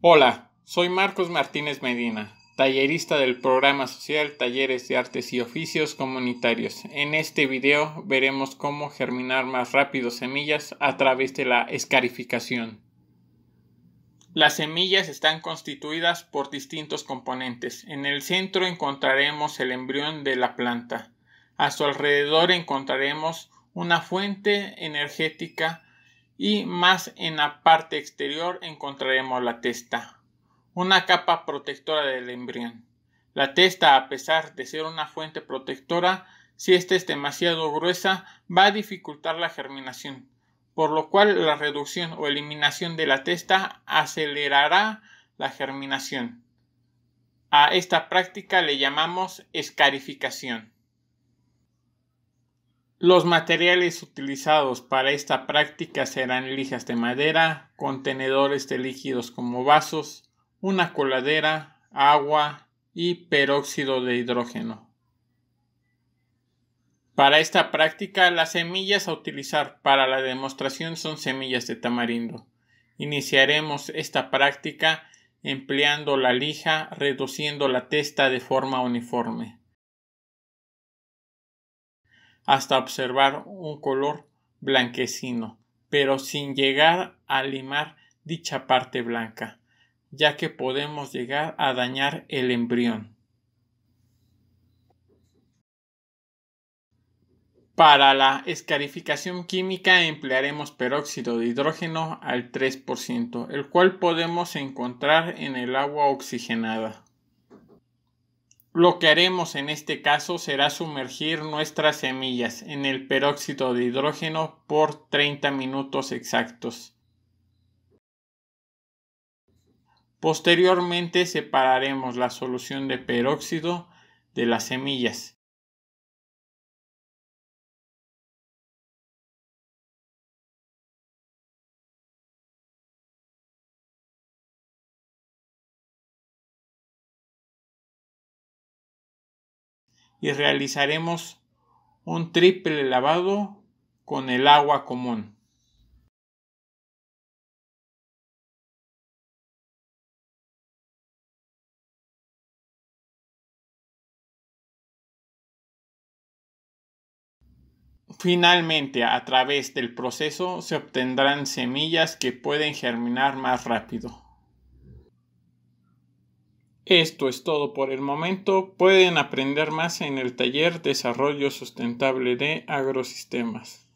Hola, soy Marcos Martínez Medina, tallerista del programa social Talleres de Artes y Oficios Comunitarios. En este video veremos cómo germinar más rápido semillas a través de la escarificación. Las semillas están constituidas por distintos componentes. En el centro encontraremos el embrión de la planta. A su alrededor encontraremos una fuente energética y más en la parte exterior encontraremos la testa, una capa protectora del embrión. La testa, a pesar de ser una fuente protectora, si esta es demasiado gruesa, va a dificultar la germinación, por lo cual la reducción o eliminación de la testa acelerará la germinación. A esta práctica le llamamos escarificación. Los materiales utilizados para esta práctica serán lijas de madera, contenedores de líquidos como vasos, una coladera, agua y peróxido de hidrógeno. Para esta práctica, las semillas a utilizar para la demostración son semillas de tamarindo. Iniciaremos esta práctica empleando la lija, reduciendo la testa de forma uniforme hasta observar un color blanquecino, pero sin llegar a limar dicha parte blanca, ya que podemos llegar a dañar el embrión. Para la escarificación química emplearemos peróxido de hidrógeno al 3%, el cual podemos encontrar en el agua oxigenada. Lo que haremos en este caso será sumergir nuestras semillas en el peróxido de hidrógeno por 30 minutos exactos. Posteriormente separaremos la solución de peróxido de las semillas y realizaremos un triple lavado con el agua común. Finalmente, a través del proceso se obtendrán semillas que pueden germinar más rápido. Esto es todo por el momento. Pueden aprender más en el taller Desarrollo Sustentable de Agrosistemas.